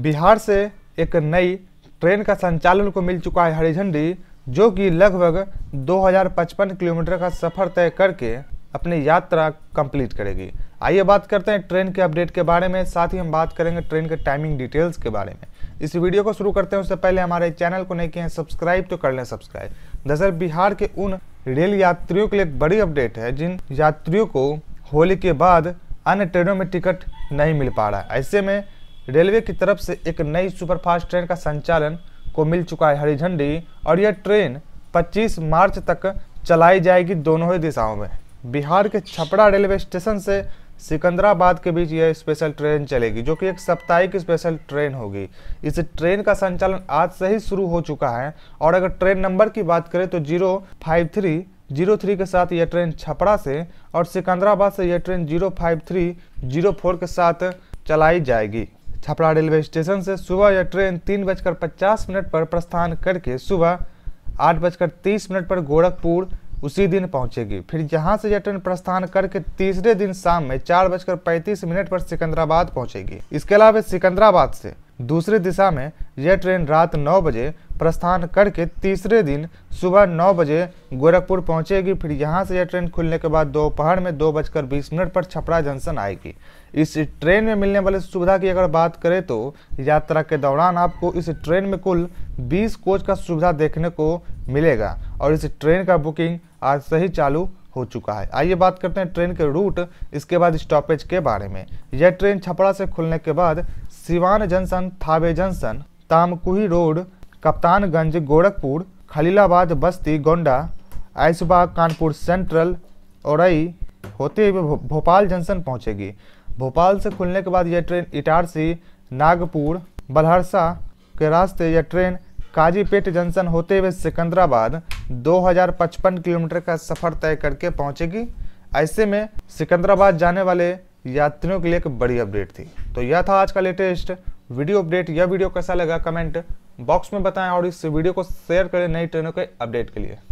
बिहार से एक नई ट्रेन का संचालन को मिल चुका है हरी झंडी जो कि लगभग 2055 किलोमीटर का सफ़र तय करके अपनी यात्रा कंप्लीट करेगी आइए बात करते हैं ट्रेन के अपडेट के बारे में साथ ही हम बात करेंगे ट्रेन के टाइमिंग डिटेल्स के बारे में इस वीडियो को शुरू करते हैं उससे पहले हमारे चैनल को नहीं किए हैं सब्सक्राइब तो कर लें सब्सक्राइब दरअसल बिहार के उन रेल यात्रियों के लिए एक बड़ी अपडेट है जिन यात्रियों को होली के बाद अन्य ट्रेनों में टिकट नहीं मिल पा रहा है ऐसे में रेलवे की तरफ से एक नई सुपरफास्ट ट्रेन का संचालन को मिल चुका है हरी झंडी और यह ट्रेन 25 मार्च तक चलाई जाएगी दोनों ही दिशाओं में बिहार के छपड़ा रेलवे स्टेशन से सिकंदराबाद के बीच यह स्पेशल ट्रेन चलेगी जो कि एक साप्ताहिक स्पेशल ट्रेन होगी इस ट्रेन का संचालन आज से ही शुरू हो चुका है और अगर ट्रेन नंबर की बात करें तो zero five three zero three के साथ यह ट्रेन छपरा से और सिकंदराबाद से यह train zero five three zero four के साथ चलाई जाएगी छपरा रेलवे स्टेशन से सुबह यह ट्रेन तीन बजकर पचास मिनट पर प्रस्थान करके सुबह आठ बजकर तीस मिनट पर गोरखपुर उसी दिन पहुंचेगी फिर यहाँ से यह ट्रेन प्रस्थान करके तीसरे दिन शाम में चार बजकर पैंतीस मिनट पर सिकंदराबाद पहुंचेगी इसके अलावा सिकंदराबाद से दूसरी दिशा में यह ट्रेन रात 9 बजे प्रस्थान करके तीसरे दिन सुबह 9 बजे गोरखपुर पहुंचेगी फिर यहां से यह ट्रेन खुलने के बाद दोपहर में दो बजकर बीस मिनट पर छपरा जंक्शन आएगी इस ट्रेन में मिलने वाली सुविधा की अगर बात करें तो यात्रा के दौरान आपको इस ट्रेन में कुल 20 कोच का सुविधा देखने को मिलेगा और इस ट्रेन का बुकिंग आज से ही चालू हो चुका है आइए बात करते हैं ट्रेन के रूट इसके बाद स्टॉपेज के बारे में यह ट्रेन छपरा से खुलने के बाद Siwan junction Thawe junction Tamkuhi road Kaptanganj Gorakhpur Khalilabad Basti Gonda Aishbagh Kanpur central Orai होते हुए भोपाल जंक्शन पहुंचेगी भोपाल से खुलने के बाद यह ट्रेन इटारसी नागपुर बलहरसा के रास्ते यह ट्रेन काजीपेट जंक्शन होते हुए सिकंदराबाद 2055 किलोमीटर का सफ़र तय करके पहुंचेगी ऐसे में सिकंदराबाद जाने वाले यात्रियों के लिए एक बड़ी अपडेट थी तो यह था आज का लेटेस्ट वीडियो अपडेट यह वीडियो कैसा लगा कमेंट बॉक्स में बताएं और इस वीडियो को शेयर करें नई ट्रेनों के अपडेट के लिए